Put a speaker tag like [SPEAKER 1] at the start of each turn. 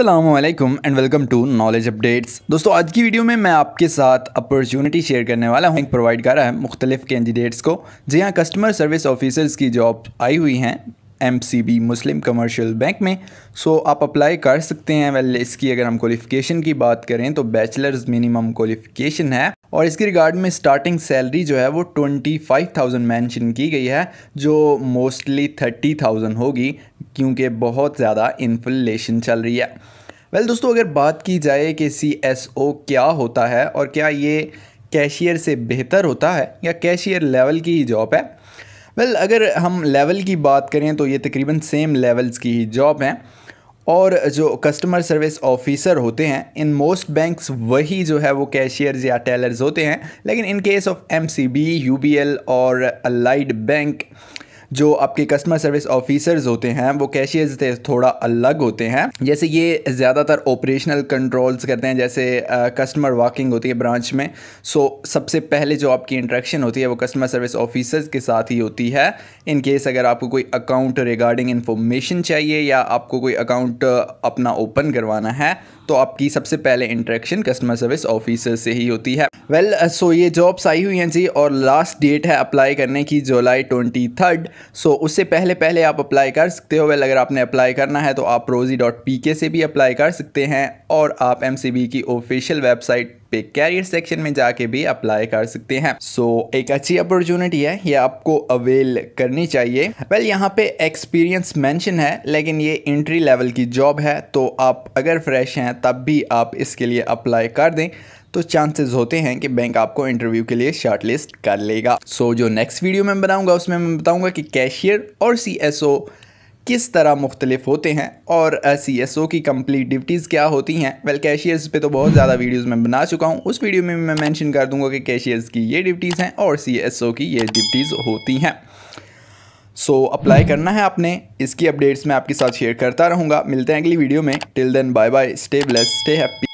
[SPEAKER 1] Aslam and welcome to knowledge updates दोस्तों आज की वीडियो में मैं आपके साथ अपॉर्चुनिटी शेयर करने वाला हूँ प्रोवाइड कर रहा है मुख्तलिफ कैंडिडेट्स को जी हाँ कस्टमर सर्विस ऑफिसर्स की जॉब आई हुई हैं M C B Muslim commercial bank में सो आप अप्लाई कर सकते हैं वेल इसकी अगर हम क्वालिफ़िकेशन की बात करें तो बैचलर्स मिनिमम क्वालिफ़िकेशन है और इसके रिगार्ड में स्टार्टिंग सैलरी जो है वो ट्वेंटी फाइव थाउजेंड मैंशन की गई है जो मोस्टली थर्टी थाउजेंड होगी क्योंकि बहुत ज़्यादा इन्फ्लेशन चल रही है वेल well, दोस्तों अगर बात की जाए कि सी एस ओ क्या होता है और क्या ये कैशियर से बेहतर होता है या कैशियर लेवल की ही जॉब है वेल well, अगर हम लेवल की बात करें तो ये तकरीबन सेम लेवल्स की ही जॉब हैं और जो कस्टमर सर्विस ऑफिसर होते हैं इन मोस्ट बैंक्स वही जो है वो कैशियर्स या टेलर्स होते हैं लेकिन in case of M C B U B L और अलाइड बैंक जो आपके कस्टमर सर्विस ऑफिसर्स होते हैं वो कैशियर्स से थोड़ा अलग होते हैं जैसे ये ज़्यादातर ऑपरेशनल कंट्रोल्स करते हैं जैसे कस्टमर वॉकिंग होती है ब्रांच में सो सबसे पहले जो आपकी इंट्रैक्शन होती है वो कस्टमर सर्विस ऑफिसर्स के साथ ही होती है इन केस अगर आपको कोई अकाउंट रिगार्डिंग इन्फॉर्मेशन चाहिए या आपको कोई अकाउंट अपना ओपन करवाना है तो आपकी सबसे पहले इंट्रैक्शन कस्टमर सर्विस ऑफिसर से ही होती है वेल well, सो so ये जॉब्स आई हुई हैं जी और लास्ट डेट है अप्लाई करने की जुलाई ट्वेंटी थर्ड सो so, उससे पहले पहले आप अप्लाई कर सकते हो वेल अगर आपने अप्लाई करना है तो आप रोजी डॉट पी के से भी अप्लाई कर सकते हैं और आप एम सी बी की ऑफिशियल वेबसाइट पे कैरियर सेक्शन में जाके भी अप्लाई कर सकते हैं सो so, एक अच्छी अपॉर्चुनिटी है ये आपको अवेल करनी चाहिए वेल well, यहाँ पे एक्सपीरियंस मेंशन है लेकिन ये इंट्री लेवल की जॉब है तो आप अगर फ्रेश हैं तब भी आप इसके लिए अप्लाई कर दें तो चांसेस होते हैं कि बैंक आपको इंटरव्यू के लिए शॉर्टलिस्ट कर लेगा सो so, जो नेक्स्ट वीडियो में बनाऊंगा उसमें मैं बताऊंगा कि कैशियर और सी किस तरह मुख्तलिफ होते हैं और सी एस ओ की कम्प्लीट ड्यूटीज़ क्या होती हैं वेल कैशियर्स पे तो बहुत ज़्यादा वीडियोस मैं बना चुका हूँ उस वीडियो में मैं मेंशन कर दूंगा कि कैशियर्स की ये ड्यूटीज़ हैं और सी एस ओ की ये ड्यूटीज़ होती हैं सो so, अप्लाई करना है आपने इसकी अपडेट्स मैं आपके साथ शेयर करता रहूँगा मिलते हैं अगली वीडियो में till then bye bye stay blessed stay happy